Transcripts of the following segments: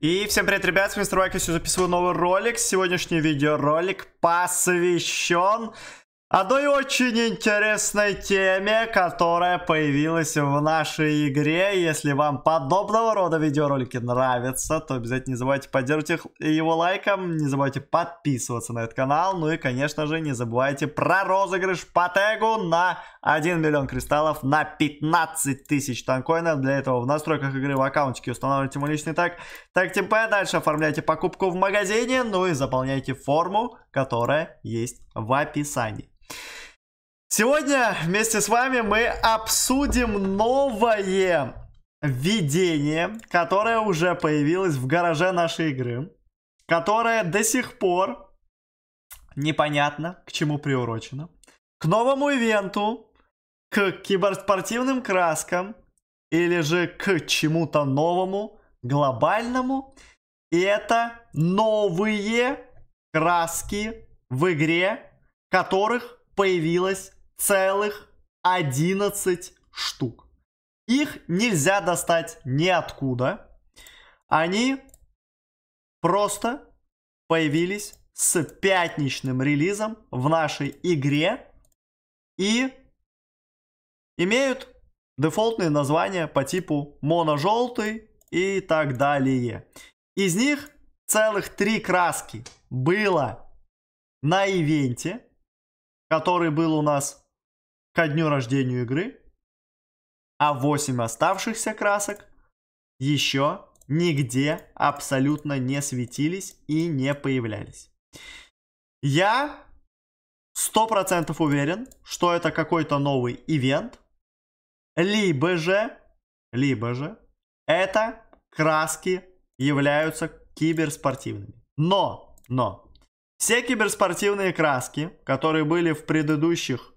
И всем привет, ребят, с вами Сегодня записываю новый ролик. Сегодняшний видеоролик посвящен одной а очень интересной теме, которая появилась в нашей игре. Если вам подобного рода видеоролики нравятся, то обязательно не забывайте поддерживать их, его лайком, не забывайте подписываться на этот канал, ну и, конечно же, не забывайте про розыгрыш по тегу на 1 миллион кристаллов на 15 тысяч танкоинов. Для этого в настройках игры в аккаунтике устанавливайте мой личный так, так ТП, дальше оформляйте покупку в магазине, ну и заполняйте форму которая есть в описании. Сегодня вместе с вами мы обсудим новое введение, которое уже появилось в гараже нашей игры, которое до сих пор непонятно к чему приурочено. К новому ивенту, к киберспортивным краскам или же к чему-то новому, глобальному. И это новые краски в игре, которых появилось целых 11 штук. Их нельзя достать ниоткуда. Они просто появились с пятничным релизом в нашей игре и имеют дефолтные названия по типу моножелтый и так далее. Из них целых три краски было на ивенте, который был у нас ко дню рождения игры, а 8 оставшихся красок еще нигде абсолютно не светились и не появлялись. Я 100% уверен, что это какой-то новый ивент, либо же, либо же, это краски являются киберспортивными. Но, но, все киберспортивные краски, которые были в предыдущих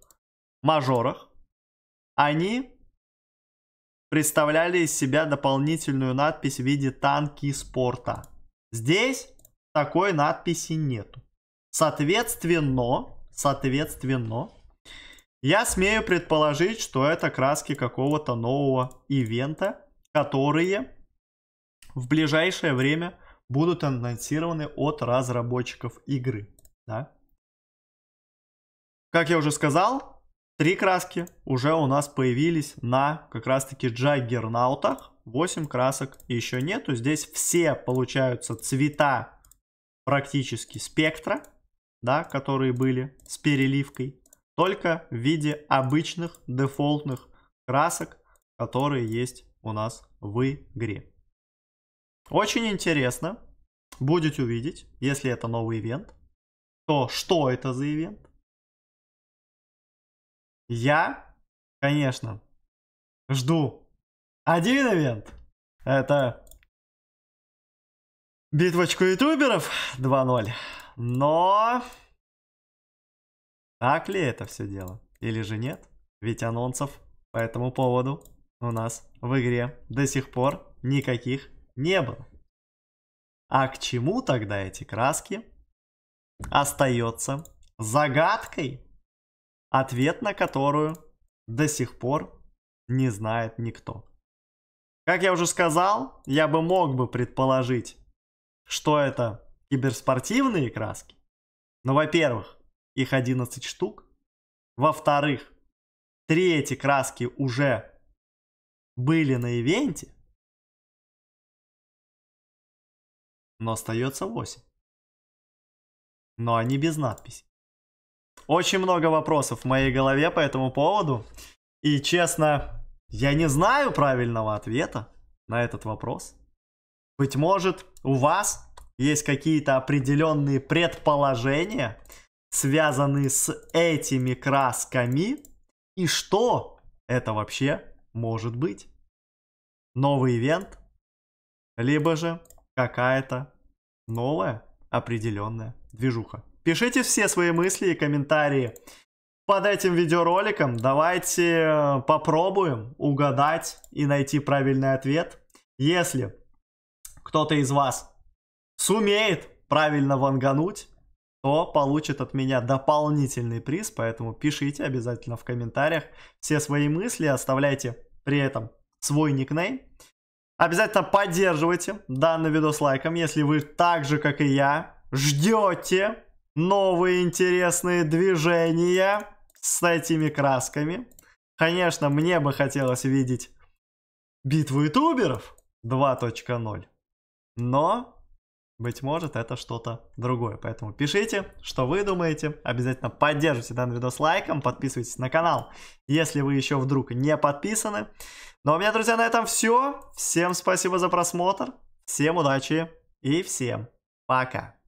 мажорах, они представляли из себя дополнительную надпись в виде танки спорта. Здесь такой надписи нету. Соответственно, соответственно, я смею предположить, что это краски какого-то нового ивента, которые в ближайшее время будут анонсированы от разработчиков игры. Да? Как я уже сказал, три краски уже у нас появились на как раз таки джаггернаутах. 8 красок еще нету. Здесь все получаются цвета практически спектра, да, которые были с переливкой, только в виде обычных дефолтных красок, которые есть у нас в игре. Очень интересно будет увидеть, если это новый ивент, то что это за ивент. Я, конечно, жду один ивент. Это битвочку ютуберов 2.0. Но так ли это все дело? Или же нет? Ведь анонсов по этому поводу у нас в игре до сих пор никаких не было. А к чему тогда эти краски? Остается загадкой, ответ на которую до сих пор не знает никто. Как я уже сказал, я бы мог бы предположить, что это киберспортивные краски. Но, во-первых, их 11 штук. Во-вторых, три эти краски уже были на ивенте. но остается 8. Но они без надписи. Очень много вопросов в моей голове по этому поводу. И честно, я не знаю правильного ответа на этот вопрос. Быть может, у вас есть какие-то определенные предположения, связанные с этими красками, и что это вообще может быть? Новый ивент? Либо же какая-то Новая, определенная движуха. Пишите все свои мысли и комментарии под этим видеороликом. Давайте э, попробуем угадать и найти правильный ответ. Если кто-то из вас сумеет правильно вангануть, то получит от меня дополнительный приз, поэтому пишите обязательно в комментариях все свои мысли, оставляйте при этом свой никнейм. Обязательно поддерживайте данный видос лайком, если вы так же, как и я, ждете новые интересные движения с этими красками. Конечно, мне бы хотелось видеть битву ютуберов 2.0, но быть может, это что-то другое. Поэтому пишите, что вы думаете. Обязательно поддержите данный видос лайком, подписывайтесь на канал, если вы еще вдруг не подписаны. Ну а у меня, друзья, на этом все. Всем спасибо за просмотр, всем удачи и всем пока.